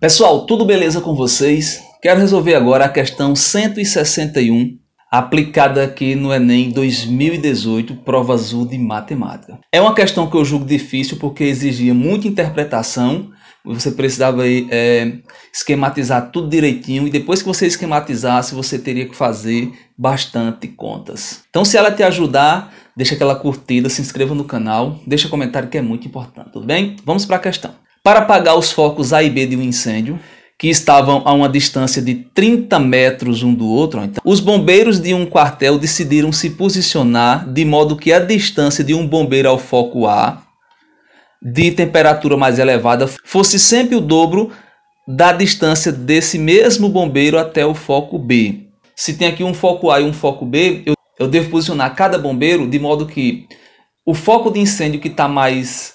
Pessoal, tudo beleza com vocês? Quero resolver agora a questão 161, aplicada aqui no Enem 2018, prova azul de matemática. É uma questão que eu julgo difícil porque exigia muita interpretação, você precisava é, esquematizar tudo direitinho e depois que você esquematizasse, você teria que fazer bastante contas. Então, se ela te ajudar, deixa aquela curtida, se inscreva no canal, deixa comentário que é muito importante, tudo bem? Vamos para a questão para apagar os focos A e B de um incêndio, que estavam a uma distância de 30 metros um do outro, então, os bombeiros de um quartel decidiram se posicionar de modo que a distância de um bombeiro ao foco A, de temperatura mais elevada, fosse sempre o dobro da distância desse mesmo bombeiro até o foco B. Se tem aqui um foco A e um foco B, eu, eu devo posicionar cada bombeiro de modo que o foco de incêndio que está mais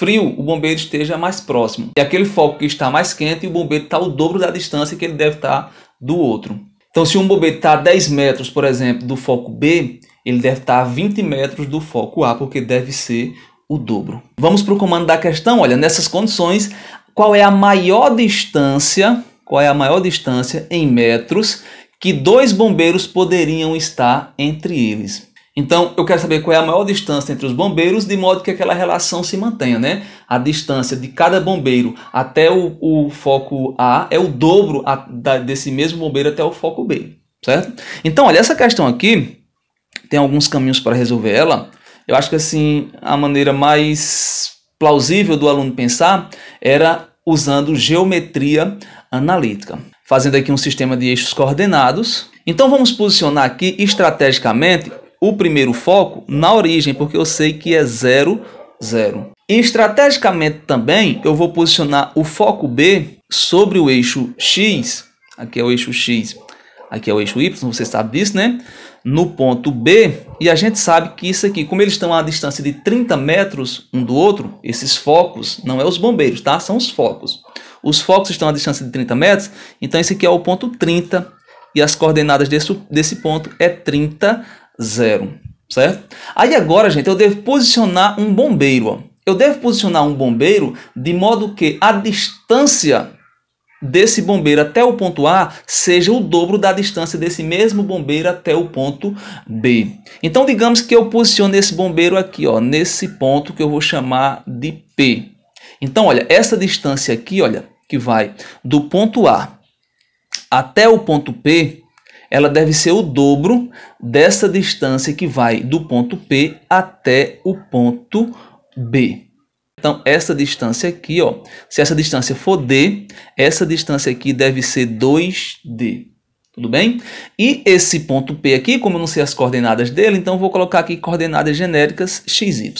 frio, o bombeiro esteja mais próximo. E é aquele foco que está mais quente, o bombeiro está o dobro da distância que ele deve estar do outro. Então, se um bombeiro está a 10 metros, por exemplo, do foco B, ele deve estar a 20 metros do foco A, porque deve ser o dobro. Vamos para o comando da questão. Olha, nessas condições, qual é a maior distância, qual é a maior distância em metros que dois bombeiros poderiam estar entre eles? Então, eu quero saber qual é a maior distância entre os bombeiros, de modo que aquela relação se mantenha, né? A distância de cada bombeiro até o, o foco A é o dobro a, da, desse mesmo bombeiro até o foco B, certo? Então, olha, essa questão aqui tem alguns caminhos para resolver ela. Eu acho que, assim, a maneira mais plausível do aluno pensar era usando geometria analítica, fazendo aqui um sistema de eixos coordenados. Então, vamos posicionar aqui estrategicamente o primeiro foco na origem, porque eu sei que é 0, 0. Estrategicamente também, eu vou posicionar o foco B sobre o eixo X, aqui é o eixo X, aqui é o eixo Y, você sabe disso, né? No ponto B, e a gente sabe que isso aqui, como eles estão a distância de 30 metros um do outro, esses focos, não é os bombeiros, tá? São os focos. Os focos estão a distância de 30 metros, então esse aqui é o ponto 30, e as coordenadas desse, desse ponto é 30 zero, certo? Aí agora, gente, eu devo posicionar um bombeiro. Ó. Eu devo posicionar um bombeiro de modo que a distância desse bombeiro até o ponto A seja o dobro da distância desse mesmo bombeiro até o ponto B. Então, digamos que eu posicione esse bombeiro aqui, ó, nesse ponto que eu vou chamar de P. Então, olha, essa distância aqui, olha, que vai do ponto A até o ponto P, ela deve ser o dobro dessa distância que vai do ponto P até o ponto B. Então, essa distância aqui, ó, se essa distância for D, essa distância aqui deve ser 2D. Tudo bem? E esse ponto P aqui, como eu não sei as coordenadas dele, então vou colocar aqui coordenadas genéricas x, y.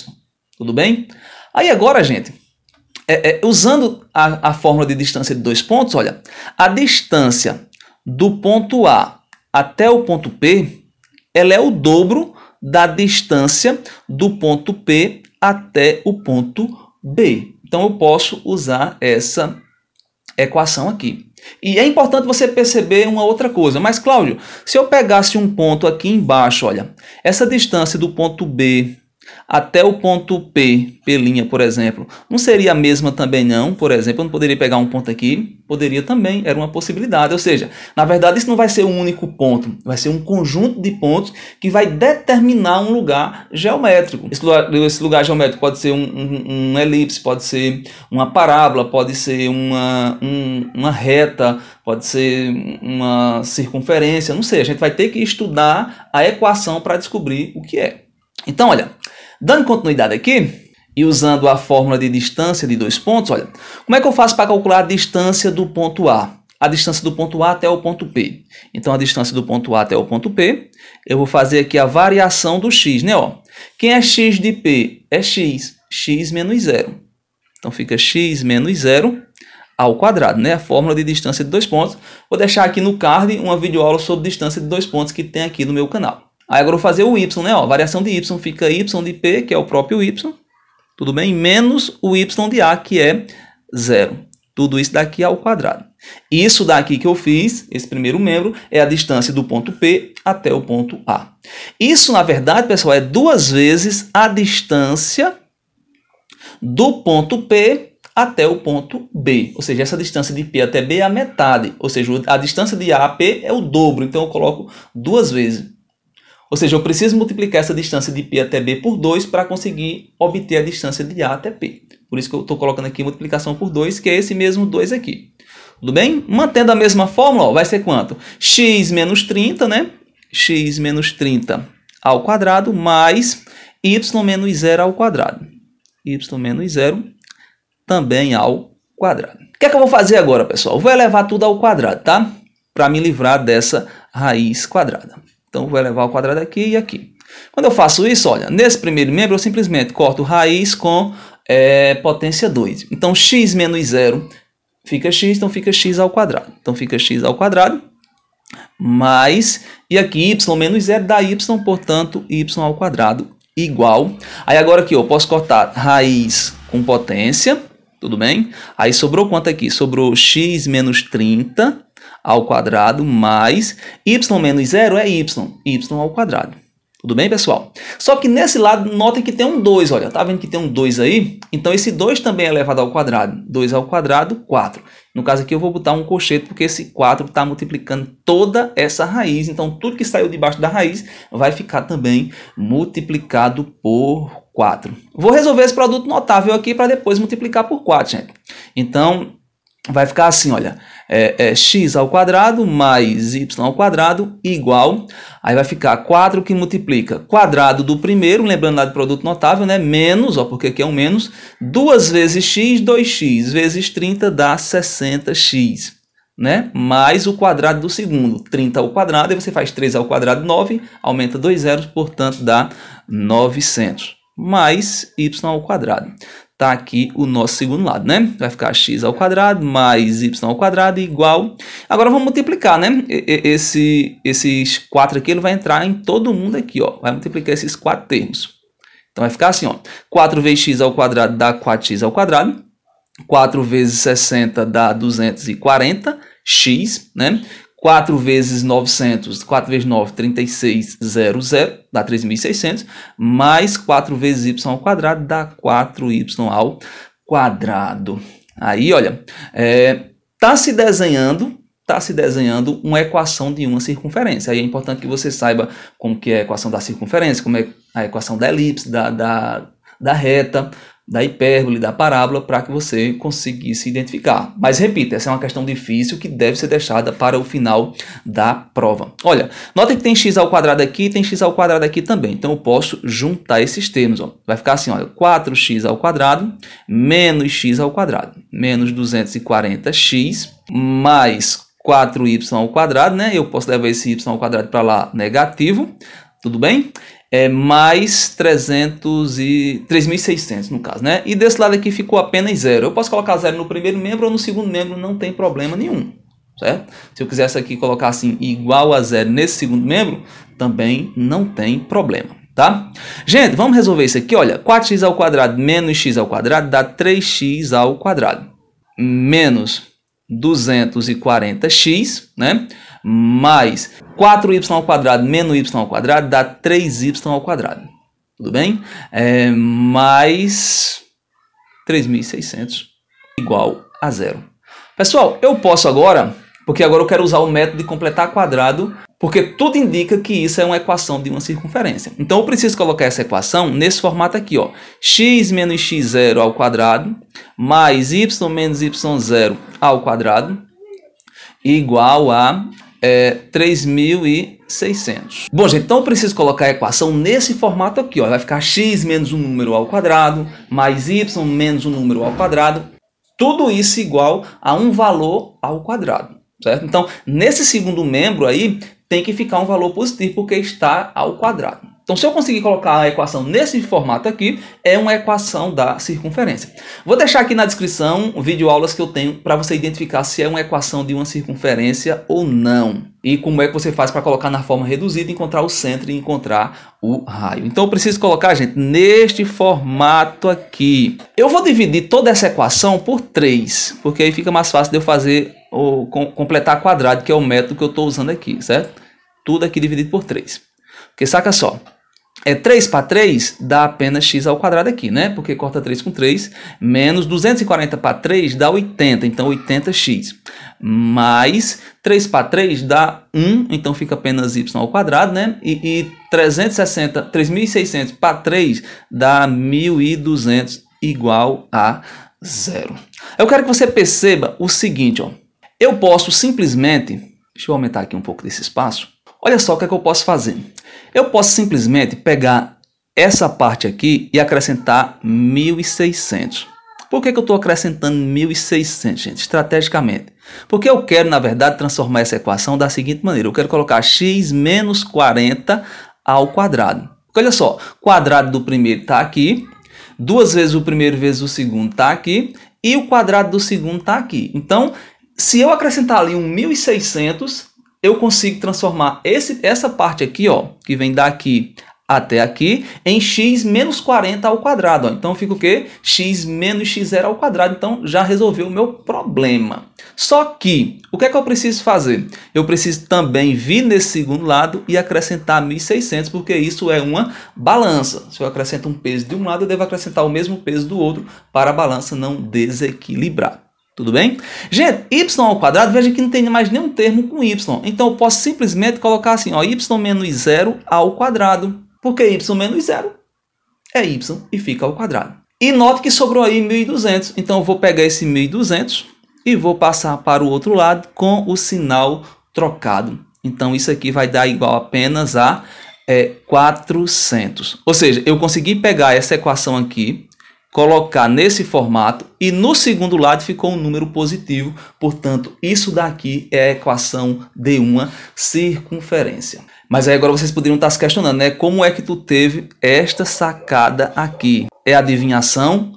Tudo bem? Aí agora, gente, é, é, usando a, a fórmula de distância de dois pontos, olha, a distância do ponto A até o ponto P, ela é o dobro da distância do ponto P até o ponto B. Então eu posso usar essa equação aqui. E é importante você perceber uma outra coisa. Mas, Cláudio, se eu pegasse um ponto aqui embaixo, olha, essa distância do ponto B até o ponto P, P', por exemplo, não seria a mesma também não, por exemplo, eu não poderia pegar um ponto aqui, poderia também, era uma possibilidade, ou seja, na verdade isso não vai ser um único ponto, vai ser um conjunto de pontos que vai determinar um lugar geométrico. Esse lugar, esse lugar geométrico pode ser um, um, um, elipse, pode ser uma parábola, pode ser uma, um, uma reta, pode ser uma circunferência, não sei, a gente vai ter que estudar a equação para descobrir o que é. Então, olha, Dando continuidade aqui e usando a fórmula de distância de dois pontos, olha, como é que eu faço para calcular a distância do ponto A? A distância do ponto A até o ponto P. Então, a distância do ponto A até o ponto P, eu vou fazer aqui a variação do x, né? Ó, quem é x de P é x, x menos zero. Então, fica x menos zero ao quadrado, né? A fórmula de distância de dois pontos. Vou deixar aqui no card uma videoaula sobre distância de dois pontos que tem aqui no meu canal. Aí agora eu vou fazer o y, né? Ó, variação de y fica y de p, que é o próprio y, tudo bem? Menos o y de a, que é zero. Tudo isso daqui ao quadrado. Isso daqui que eu fiz, esse primeiro membro, é a distância do ponto P até o ponto A. Isso, na verdade, pessoal, é duas vezes a distância do ponto P até o ponto B. Ou seja, essa distância de P até B é a metade. Ou seja, a distância de A a P é o dobro. Então, eu coloco duas vezes. Ou seja, eu preciso multiplicar essa distância de P até B por 2 para conseguir obter a distância de A até P. Por isso que eu estou colocando aqui multiplicação por 2, que é esse mesmo 2 aqui. Tudo bem? Mantendo a mesma fórmula, ó, vai ser quanto? x menos 30, né? x menos 30 ao quadrado mais y menos 0 ao quadrado. y menos 0 também ao quadrado. O que é que eu vou fazer agora, pessoal? Vou elevar tudo ao quadrado, tá? Para me livrar dessa raiz quadrada. Então, vou levar o quadrado aqui e aqui. Quando eu faço isso, olha, nesse primeiro membro eu simplesmente corto raiz com é, potência 2. Então, x menos 0 fica x, então fica x ao quadrado. Então, fica x ao quadrado mais, e aqui y menos 0 dá y, portanto, y ao quadrado igual. Aí agora aqui eu posso cortar raiz com potência, tudo bem? Aí sobrou quanto aqui? Sobrou x menos 30 ao quadrado mais y menos zero é y, y ao quadrado. Tudo bem, pessoal? Só que nesse lado, notem que tem um 2, olha, tá vendo que tem um 2 aí? Então esse 2 também é elevado ao quadrado. 2 ao quadrado, 4. No caso aqui eu vou botar um colchete, porque esse 4 está multiplicando toda essa raiz. Então tudo que saiu debaixo da raiz vai ficar também multiplicado por 4. Vou resolver esse produto notável aqui para depois multiplicar por 4, gente. Então, vai ficar assim, olha, é, é, x ao quadrado mais y ao quadrado igual, aí vai ficar 4 que multiplica quadrado do primeiro, lembrando lá do produto notável, né, menos, ó, porque aqui é um menos, 2 vezes x, 2x, vezes 30 dá 60x, né, mais o quadrado do segundo, 30 ao quadrado, aí você faz 3 ao quadrado, 9, aumenta dois zeros, portanto dá 900, mais y ao quadrado está aqui o nosso segundo lado, né? Vai ficar x ao quadrado mais y ao quadrado igual. Agora vamos multiplicar, né? Esse, esses 4 aqui ele vai entrar em todo mundo aqui, ó. Vai multiplicar esses quatro termos. Então vai ficar assim, ó. 4 vezes x ao quadrado dá 4x ao quadrado. 4 vezes 60 dá 240 x, né? 4 vezes 900, 4 vezes 9, 3600, dá 3.600, mais 4 vezes y ao quadrado, dá 4y ao quadrado. Aí, olha, é, tá se desenhando, tá se desenhando uma equação de uma circunferência. Aí é importante que você saiba como que é a equação da circunferência, como é a equação da elipse, da, da, da reta, da hipérbole, da parábola, para que você conseguisse identificar. Mas repito, essa é uma questão difícil que deve ser deixada para o final da prova. Olha, nota que tem x ao quadrado aqui e tem x ao quadrado aqui também. Então eu posso juntar esses termos. Ó. Vai ficar assim, olha, 4x ao quadrado menos x ao quadrado. Menos 240x mais 4y ao quadrado, né? Eu posso levar esse y ao quadrado para lá negativo, tudo bem? é, mais 300 e 3.600 no caso, né? E desse lado aqui ficou apenas zero. Eu posso colocar zero no primeiro membro ou no segundo membro, não tem problema nenhum, certo? Se eu quisesse aqui colocar assim igual a zero nesse segundo membro, também não tem problema. Tá? Gente, vamos resolver isso aqui, olha, 4x ao quadrado menos x ao quadrado dá 3x ao quadrado menos 240x, né? mais 4y ao quadrado menos y ao quadrado dá 3y ao quadrado. Tudo bem? É, mais 3.600 igual a zero. Pessoal, eu posso agora, porque agora eu quero usar o método de completar quadrado, porque tudo indica que isso é uma equação de uma circunferência. Então eu preciso colocar essa equação nesse formato aqui, ó. x menos x0 ao quadrado mais y menos y0 ao quadrado igual a é 3.600. Bom, gente, então eu preciso colocar a equação nesse formato aqui. Ó. Vai ficar x menos um número ao quadrado, mais y menos um número ao quadrado. Tudo isso igual a um valor ao quadrado. Certo? Então, nesse segundo membro aí, tem que ficar um valor positivo, porque está ao quadrado. Então, se eu conseguir colocar a equação nesse formato aqui, é uma equação da circunferência. Vou deixar aqui na descrição vídeo aulas que eu tenho para você identificar se é uma equação de uma circunferência ou não. E como é que você faz para colocar na forma reduzida, encontrar o centro e encontrar o raio. Então, eu preciso colocar, gente, neste formato aqui. Eu vou dividir toda essa equação por 3, porque aí fica mais fácil de eu fazer ou com, completar quadrado, que é o método que eu estou usando aqui, certo? Tudo aqui dividido por 3. Porque saca só, é 3 para 3 dá apenas x ao quadrado aqui, né? Porque corta 3 com 3, menos 240 para 3 dá 80, então 80x. Mais 3 para 3 dá 1, então fica apenas y ao quadrado, né? E, e 360, 3.600 para 3 dá 1.200 igual a zero. Eu quero que você perceba o seguinte, ó. Eu posso simplesmente, deixa eu aumentar aqui um pouco desse espaço, Olha só o que, é que eu posso fazer. Eu posso simplesmente pegar essa parte aqui e acrescentar 1.600. Por que, que eu estou acrescentando 1.600, gente, estrategicamente? Porque eu quero, na verdade, transformar essa equação da seguinte maneira. Eu quero colocar x menos 40 ao quadrado. Porque olha só, quadrado do primeiro está aqui, duas vezes o primeiro vezes o segundo está aqui, e o quadrado do segundo está aqui. Então, se eu acrescentar ali 1.600, eu consigo transformar esse, essa parte aqui, ó, que vem daqui até aqui, em x menos 40 ao quadrado. Ó. Então fica o quê? x menos x0 ao quadrado. Então já resolveu o meu problema. Só que, o que é que eu preciso fazer? Eu preciso também vir nesse segundo lado e acrescentar 1.600, porque isso é uma balança. Se eu acrescento um peso de um lado, eu devo acrescentar o mesmo peso do outro para a balança não desequilibrar. Tudo bem? Gente, y ao quadrado, veja que não tem mais nenhum termo com y. Então eu posso simplesmente colocar assim, ó, y menos zero ao quadrado. Porque y menos zero é y e fica ao quadrado. E note que sobrou aí 1.200. Então eu vou pegar esse 1.200 e vou passar para o outro lado com o sinal trocado. Então isso aqui vai dar igual apenas a é, 400. Ou seja, eu consegui pegar essa equação aqui colocar nesse formato e no segundo lado ficou um número positivo, portanto, isso daqui é a equação de uma circunferência. Mas aí agora vocês poderiam estar se questionando, né? Como é que tu teve esta sacada aqui? É adivinhação?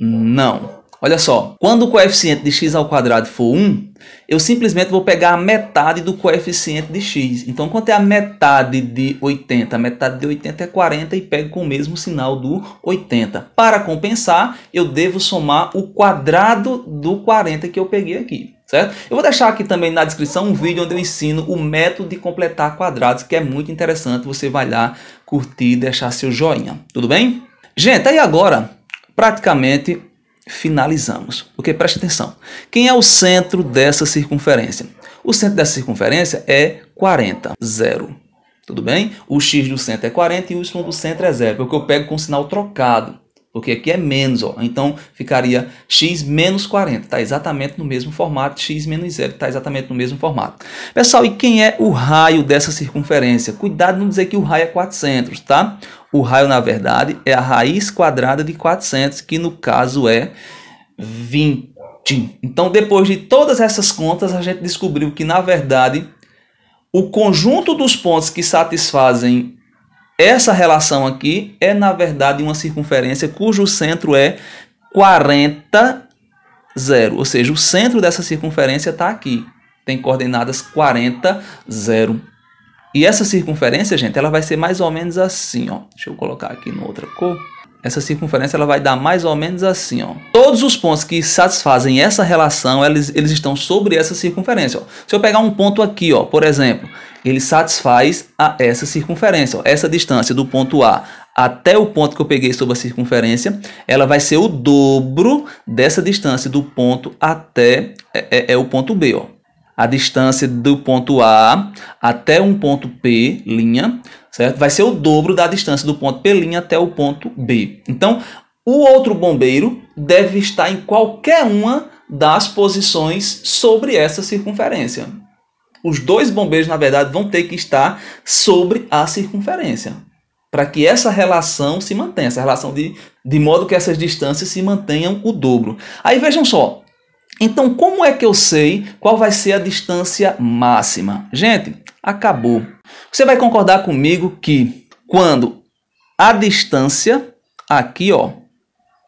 Não. Olha só, quando o coeficiente de x ao quadrado for 1, eu simplesmente vou pegar a metade do coeficiente de x. Então, quanto é a metade de 80? A metade de 80 é 40 e pego com o mesmo sinal do 80. Para compensar, eu devo somar o quadrado do 40 que eu peguei aqui. Certo? Eu vou deixar aqui também na descrição um vídeo onde eu ensino o método de completar quadrados, que é muito interessante. Você vai lá curtir e deixar seu joinha. Tudo bem? Gente, aí agora, praticamente finalizamos. Ok? preste atenção: quem é o centro dessa circunferência? O centro dessa circunferência é 40, zero. Tudo bem? O x do centro é 40 e o y do centro é zero, porque eu pego com o sinal trocado porque aqui é menos, ó. então ficaria x menos 40, está exatamente no mesmo formato, x menos 0 está exatamente no mesmo formato. Pessoal, e quem é o raio dessa circunferência? Cuidado não dizer que o raio é 400, tá? O raio, na verdade, é a raiz quadrada de 400, que no caso é 20. Então, depois de todas essas contas, a gente descobriu que, na verdade, o conjunto dos pontos que satisfazem essa relação aqui é, na verdade, uma circunferência cujo centro é 40, 0. Ou seja, o centro dessa circunferência está aqui. Tem coordenadas 40, 0. E essa circunferência, gente, ela vai ser mais ou menos assim, ó. Deixa eu colocar aqui em outra cor. Essa circunferência ela vai dar mais ou menos assim, ó. Todos os pontos que satisfazem essa relação, eles, eles estão sobre essa circunferência, ó. Se eu pegar um ponto aqui, ó, por exemplo, ele satisfaz a essa circunferência. Ó. Essa distância do ponto A até o ponto que eu peguei sobre a circunferência, ela vai ser o dobro dessa distância do ponto até é, é, é o ponto B. Ó. A distância do ponto A até um ponto P, linha, certo? Vai ser o dobro da distância do ponto P' linha até o ponto B. Então, o outro bombeiro deve estar em qualquer uma das posições sobre essa circunferência. Os dois bombeiros, na verdade, vão ter que estar sobre a circunferência, para que essa relação se mantenha, essa relação de, de modo que essas distâncias se mantenham o dobro. Aí vejam só, então como é que eu sei qual vai ser a distância máxima? Gente, acabou. Você vai concordar comigo que quando a distância, aqui ó,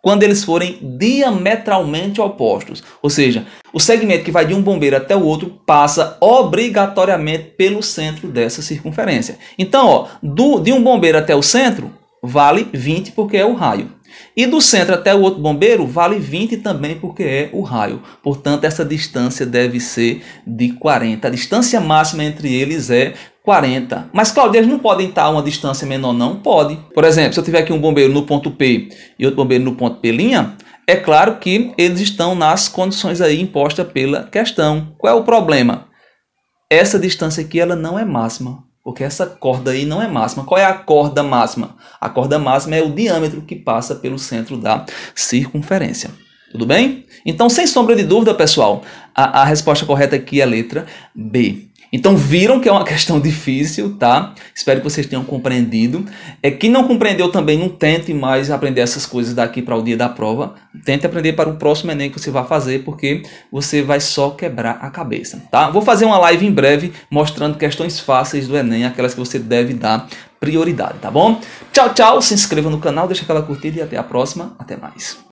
quando eles forem diametralmente opostos. Ou seja, o segmento que vai de um bombeiro até o outro passa obrigatoriamente pelo centro dessa circunferência. Então, ó, do, de um bombeiro até o centro, vale 20 porque é o raio. E do centro até o outro bombeiro vale 20 também porque é o raio. Portanto, essa distância deve ser de 40. A distância máxima entre eles é 40. Mas, Claudio, eles não podem estar a uma distância menor, não? Pode. Por exemplo, se eu tiver aqui um bombeiro no ponto P e outro bombeiro no ponto P', é claro que eles estão nas condições aí impostas pela questão. Qual é o problema? Essa distância aqui ela não é máxima, porque essa corda aí não é máxima. Qual é a corda máxima? A corda máxima é o diâmetro que passa pelo centro da circunferência. Tudo bem? Então, sem sombra de dúvida, pessoal, a, a resposta correta aqui é a letra B. Então viram que é uma questão difícil, tá? Espero que vocês tenham compreendido. É quem não compreendeu também não tente mais aprender essas coisas daqui para o dia da prova. Tente aprender para o próximo ENEM que você vai fazer, porque você vai só quebrar a cabeça, tá? Vou fazer uma live em breve mostrando questões fáceis do ENEM, aquelas que você deve dar prioridade, tá bom? Tchau, tchau, se inscreva no canal, deixa aquela curtida e até a próxima. Até mais.